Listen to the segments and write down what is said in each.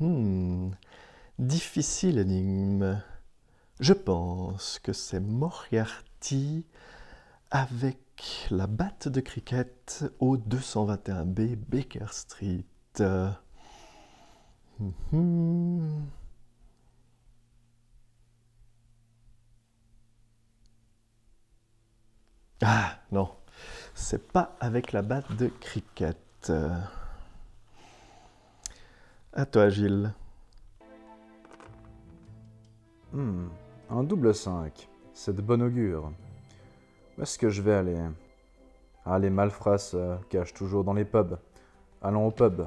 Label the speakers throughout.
Speaker 1: Mhm. Difficile énigme. Je pense que c'est Moriarty avec la batte de cricket au 221B Baker Street. Mhm. ah non, c'est pas avec la batte de cricket. À toi, Gilles. Hmm,
Speaker 2: un double 5. C'est de bon augure. Où est-ce que je vais aller Ah, les malfrats euh, cachent toujours dans les pubs. Allons au pub.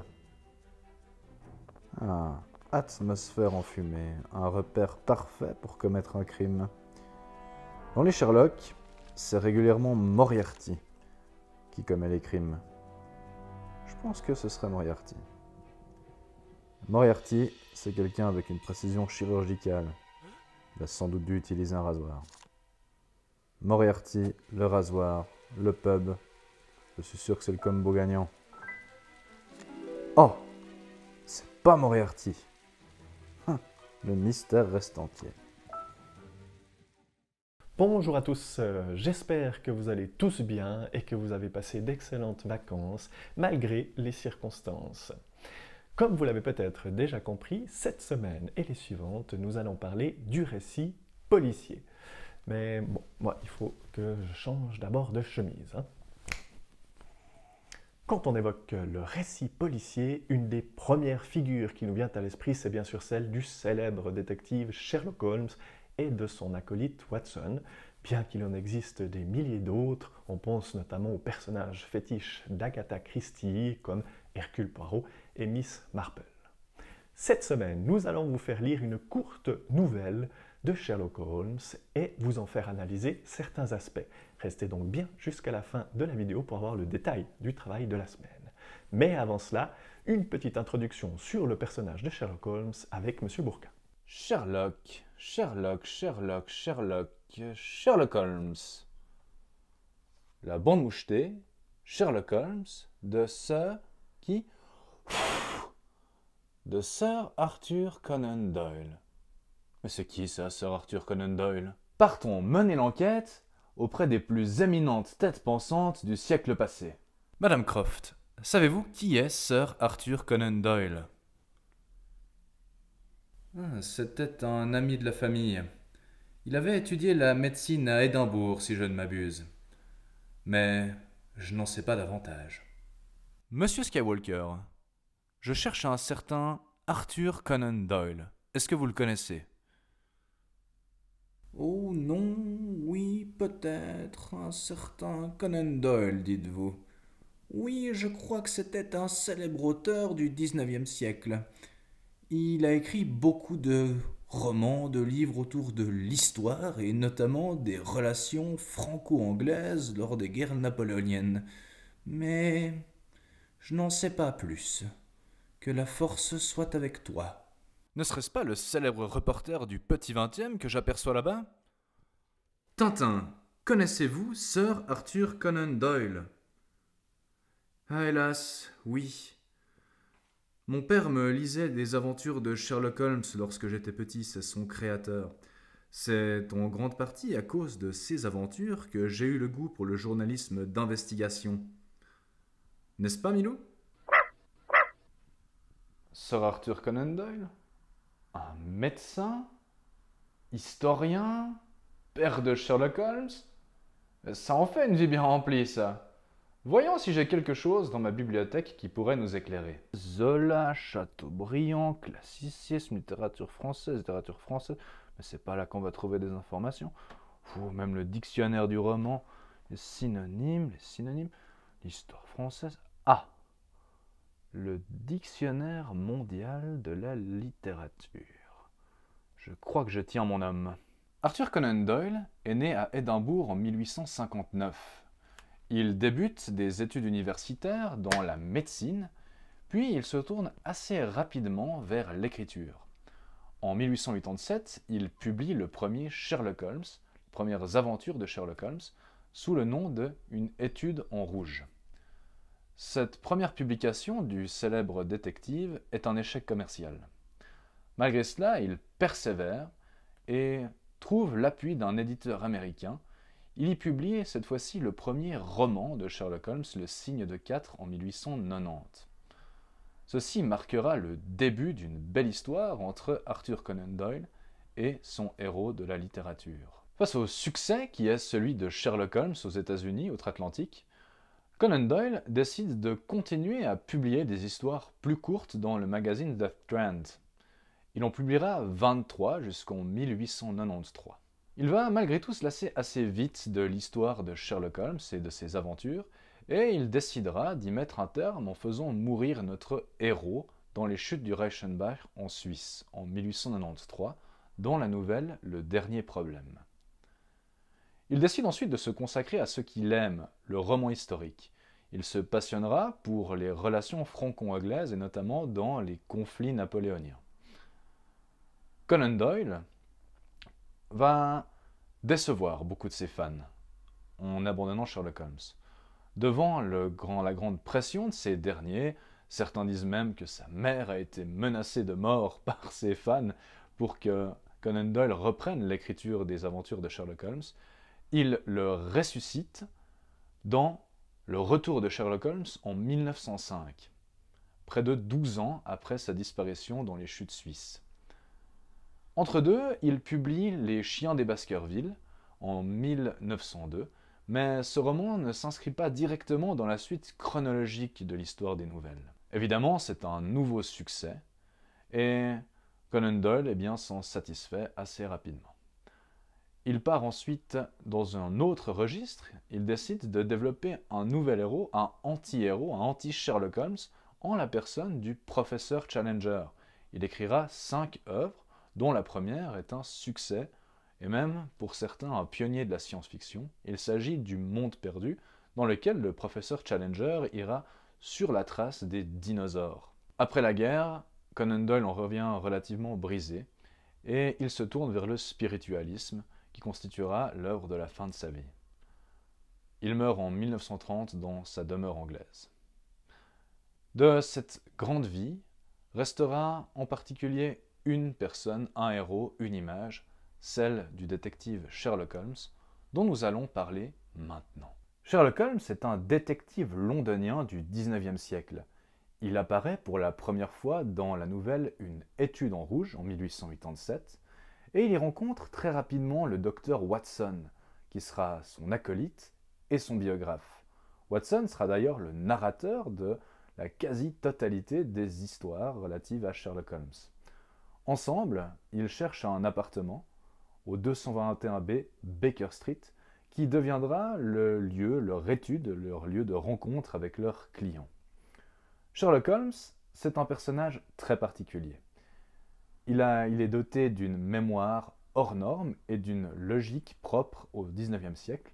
Speaker 2: Ah, atmosphère enfumée. Un repère parfait pour commettre un crime. Dans les Sherlock, c'est régulièrement Moriarty qui commet les crimes. Je pense que ce serait Moriarty. Moriarty, c'est quelqu'un avec une précision chirurgicale. Il a sans doute dû utiliser un rasoir. Moriarty, le rasoir, le pub. Je suis sûr que c'est le combo gagnant. Oh
Speaker 1: C'est pas Moriarty hein, Le mystère reste entier. Bonjour à tous, euh, j'espère que vous allez tous bien et que vous avez passé d'excellentes vacances malgré les circonstances. Comme vous l'avez peut-être déjà compris, cette semaine et les suivantes, nous allons parler du récit policier. Mais bon, moi, il faut que je change d'abord de chemise. Hein. Quand on évoque le récit policier, une des premières figures qui nous vient à l'esprit, c'est bien sûr celle du célèbre détective Sherlock Holmes et de son acolyte Watson. Bien qu'il en existe des milliers d'autres, on pense notamment aux personnages fétiches d'Agatha Christie comme Hercule Poirot et Miss Marple. Cette semaine, nous allons vous faire lire une courte nouvelle de Sherlock Holmes et vous en faire analyser certains aspects. Restez donc bien jusqu'à la fin de la vidéo pour avoir le détail du travail de la semaine. Mais avant cela, une petite introduction sur le personnage de Sherlock Holmes avec Monsieur Bourquin. Sherlock, Sherlock, Sherlock,
Speaker 2: Sherlock, Sherlock Holmes. La bande mouchetée, Sherlock Holmes, de ce qui de Sir Arthur Conan Doyle. Mais c'est qui ça, Sir Arthur Conan Doyle Partons mener l'enquête auprès des plus éminentes têtes pensantes du siècle passé. Madame Croft, savez-vous qui est Sir Arthur Conan Doyle ah, C'était un ami de la famille. Il avait étudié la médecine à Édimbourg, si je ne m'abuse. Mais je n'en sais pas davantage. Monsieur Skywalker, je cherche un certain Arthur Conan Doyle. Est-ce que vous le connaissez Oh non, oui, peut-être. Un certain Conan Doyle, dites-vous. Oui, je crois que c'était un célèbre auteur du 19e siècle. Il a écrit beaucoup de romans, de livres autour de l'histoire et notamment des relations franco-anglaises lors des guerres napoléoniennes. Mais je n'en sais pas plus. Que la force soit avec toi. Ne serait-ce pas le célèbre reporter du Petit Vingtième que j'aperçois là-bas Tintin, connaissez-vous Sir Arthur Conan Doyle Ah hélas, oui. Mon père me lisait des aventures de Sherlock Holmes lorsque j'étais petit, c'est son créateur. C'est en grande partie à cause de ces aventures que j'ai eu le goût pour le journalisme d'investigation. N'est-ce pas, Milou Sir Arthur Conan Doyle Un médecin Historien Père de Sherlock Holmes Ça en fait une vie bien remplie, ça. Voyons si j'ai quelque chose dans ma bibliothèque qui pourrait nous éclairer. Zola, Chateaubriand, classicisme, littérature française, littérature française. Mais c'est pas là qu'on va trouver des informations. Ou même le dictionnaire du roman, les synonymes, les synonymes, l'histoire française. Ah, le Dictionnaire mondial de la littérature. Je crois que je tiens mon homme. Arthur Conan Doyle est né à Édimbourg en 1859. Il débute des études universitaires dans la médecine, puis il se tourne assez rapidement vers l'écriture. En 1887, il publie le premier Sherlock Holmes, les premières aventures de Sherlock Holmes, sous le nom de Une étude en rouge. Cette première publication du célèbre détective est un échec commercial. Malgré cela, il persévère et trouve l'appui d'un éditeur américain. Il y publie cette fois-ci le premier roman de Sherlock Holmes, Le Signe de 4, en 1890. Ceci marquera le début d'une belle histoire entre Arthur Conan Doyle et son héros de la littérature. Face au succès qui est celui de Sherlock Holmes aux États-Unis, outre-Atlantique, Conan Doyle décide de continuer à publier des histoires plus courtes dans le magazine The Strand. Il en publiera 23 jusqu'en 1893. Il va malgré tout se lasser assez vite de l'histoire de Sherlock Holmes et de ses aventures, et il décidera d'y mettre un terme en faisant mourir notre héros dans les chutes du Reichenbach en Suisse en 1893, dans la nouvelle Le Dernier Problème. Il décide ensuite de se consacrer à ce qu'il aime, le roman historique. Il se passionnera pour les relations franco-anglaises et notamment dans les conflits napoléoniens. Conan Doyle va décevoir beaucoup de ses fans en abandonnant Sherlock Holmes. Devant la grande pression de ces derniers, certains disent même que sa mère a été menacée de mort par ses fans pour que Conan Doyle reprenne l'écriture des aventures de Sherlock Holmes, il le ressuscite dans Le Retour de Sherlock Holmes en 1905, près de 12 ans après sa disparition dans les chutes suisses. Entre deux, il publie Les Chiens des Baskerville en 1902, mais ce roman ne s'inscrit pas directement dans la suite chronologique de l'histoire des nouvelles. Évidemment, c'est un nouveau succès, et Conan Doyle eh s'en satisfait assez rapidement. Il part ensuite dans un autre registre. Il décide de développer un nouvel héros, un anti-héros, un anti-Sherlock Holmes, en la personne du professeur Challenger. Il écrira cinq œuvres, dont la première est un succès, et même pour certains un pionnier de la science-fiction. Il s'agit du Monde perdu, dans lequel le professeur Challenger ira sur la trace des dinosaures. Après la guerre, Conan Doyle en revient relativement brisé, et il se tourne vers le spiritualisme constituera l'œuvre de la fin de sa vie. Il meurt en 1930 dans sa demeure anglaise. De cette grande vie restera en particulier une personne, un héros, une image, celle du détective Sherlock Holmes, dont nous allons parler maintenant. Sherlock Holmes est un détective londonien du 19e siècle. Il apparaît pour la première fois dans la nouvelle Une étude en rouge en 1887, et il y rencontre très rapidement le docteur Watson, qui sera son acolyte et son biographe. Watson sera d'ailleurs le narrateur de la quasi-totalité des histoires relatives à Sherlock Holmes. Ensemble, ils cherchent un appartement au 221B Baker Street, qui deviendra le lieu, leur étude, leur lieu de rencontre avec leurs clients. Sherlock Holmes, c'est un personnage très particulier. Il, est doté d'une mémoire hors norme et d'une logique propre au XIXe siècle.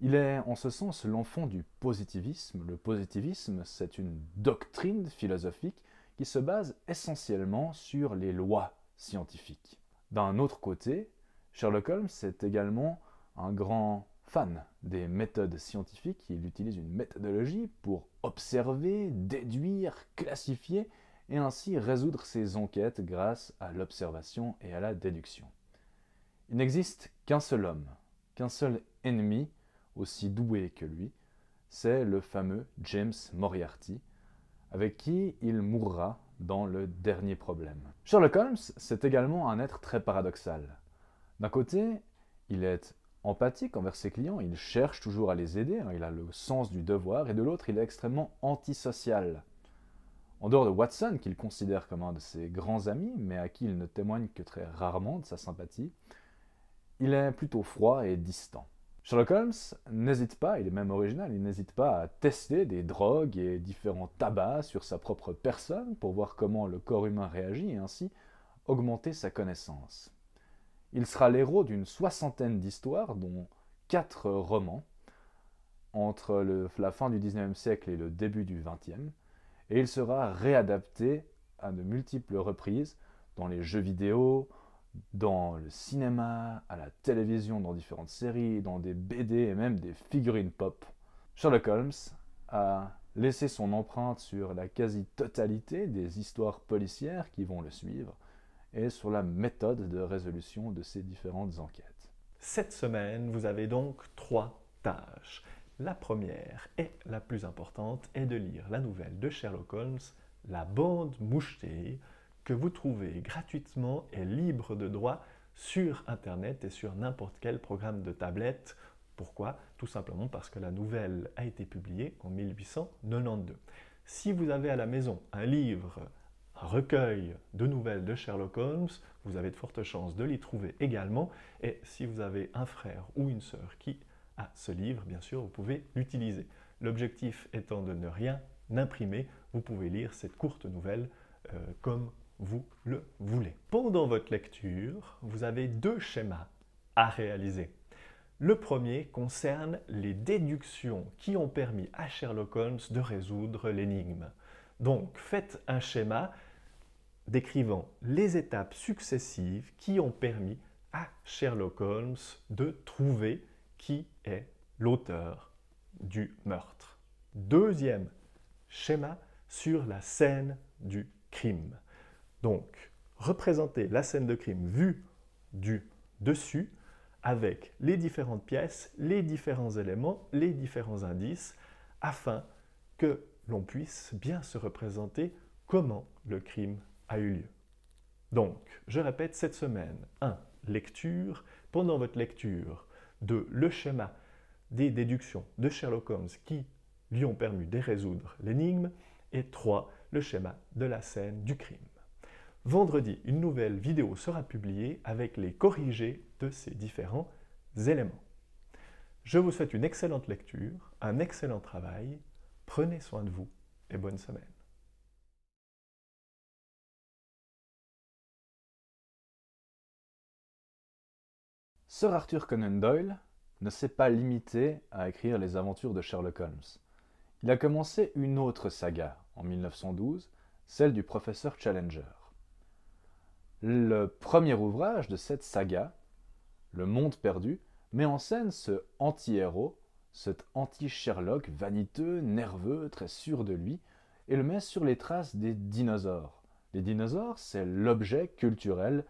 Speaker 2: Il est en ce sens l'enfant du positivisme. Le positivisme, c'est une doctrine philosophique qui se base essentiellement sur les lois scientifiques. D'un autre côté, Sherlock Holmes est également un grand fan des méthodes scientifiques. Il utilise une méthodologie pour observer, déduire, classifier et ainsi résoudre ses enquêtes grâce à l'observation et à la déduction. Il n'existe qu'un seul homme, qu'un seul ennemi aussi doué que lui, c'est le fameux James Moriarty, avec qui il mourra dans le dernier problème. Sherlock Holmes, c'est également un être très paradoxal. D'un côté, il est empathique envers ses clients, il cherche toujours à les aider, hein, il a le sens du devoir, et de l'autre, il est extrêmement antisocial. En dehors de Watson, qu'il considère comme un de ses grands amis, mais à qui il ne témoigne que très rarement de sa sympathie, il est plutôt froid et distant. Sherlock Holmes n'hésite pas, il est même original, il n'hésite pas à tester des drogues et différents tabacs sur sa propre personne pour voir comment le corps humain réagit et ainsi augmenter sa connaissance. Il sera l'héros d'une soixantaine d'histoires, dont quatre romans, entre la fin du 19e siècle et le début du 20e, et il sera réadapté à de multiples reprises dans les jeux vidéo, dans le cinéma, à la télévision, dans différentes séries, dans des BD et même des figurines pop. Sherlock Holmes a laissé son empreinte sur la quasi-totalité des histoires policières qui vont le suivre et sur la méthode de résolution de ces différentes enquêtes.
Speaker 1: Cette semaine, vous avez donc trois tâches. La première et la plus importante est de lire la nouvelle de Sherlock Holmes, La bande mouchetée, que vous trouvez gratuitement et libre de droit sur Internet et sur n'importe quel programme de tablette. Pourquoi Tout simplement parce que la nouvelle a été publiée en 1892. Si vous avez à la maison un livre, un recueil de nouvelles de Sherlock Holmes, vous avez de fortes chances de l'y trouver également. Et si vous avez un frère ou une sœur qui ce livre, bien sûr, vous pouvez l'utiliser. L'objectif étant de ne rien imprimer, vous pouvez lire cette courte nouvelle euh, comme vous le voulez. Pendant votre lecture, vous avez deux schémas à réaliser. Le premier concerne les déductions qui ont permis à Sherlock Holmes de résoudre l'énigme. Donc faites un schéma décrivant les étapes successives qui ont permis à Sherlock Holmes de trouver qui est l'auteur du meurtre. Deuxième schéma sur la scène du crime. Donc, représenter la scène de crime vue du dessus avec les différentes pièces, les différents éléments, les différents indices, afin que l'on puisse bien se représenter comment le crime a eu lieu. Donc, je répète cette semaine 1. Lecture. Pendant votre lecture, de le schéma des déductions de Sherlock Holmes qui lui ont permis de résoudre l'énigme, et 3. le schéma de la scène du crime. Vendredi, une nouvelle vidéo sera publiée avec les corrigés de ces différents éléments. Je vous souhaite une excellente lecture, un excellent travail, prenez soin de vous et bonne semaine.
Speaker 2: Sir Arthur Conan Doyle ne s'est pas limité à écrire les aventures de Sherlock Holmes. Il a commencé une autre saga en 1912, celle du professeur Challenger. Le premier ouvrage de cette saga, Le Monde perdu, met en scène ce anti-héros, cet anti-Sherlock vaniteux, nerveux, très sûr de lui, et le met sur les traces des dinosaures. Les dinosaures, c'est l'objet culturel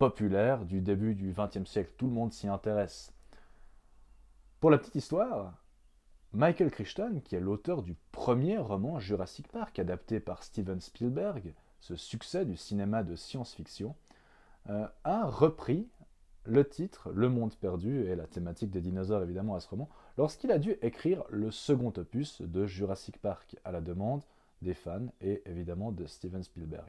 Speaker 2: populaire du début du XXe siècle. Tout le monde s'y intéresse. Pour la petite histoire, Michael Crichton, qui est l'auteur du premier roman Jurassic Park adapté par Steven Spielberg, ce succès du cinéma de science-fiction, euh, a repris le titre Le Monde perdu et la thématique des dinosaures évidemment à ce roman lorsqu'il a dû écrire le second opus de Jurassic Park à la demande des fans et évidemment de Steven Spielberg.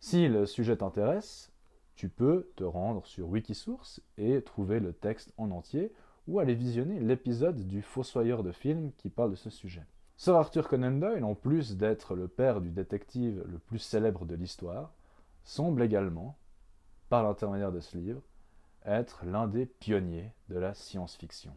Speaker 2: Si le sujet t'intéresse, tu peux te rendre sur Wikisource et trouver le texte en entier ou aller visionner l'épisode du Fossoyeur de Films qui parle de ce sujet. Sir Arthur Conan Doyle, en plus d'être le père du détective le plus célèbre de l'histoire, semble également, par l'intermédiaire de ce livre, être l'un des pionniers de la science-fiction.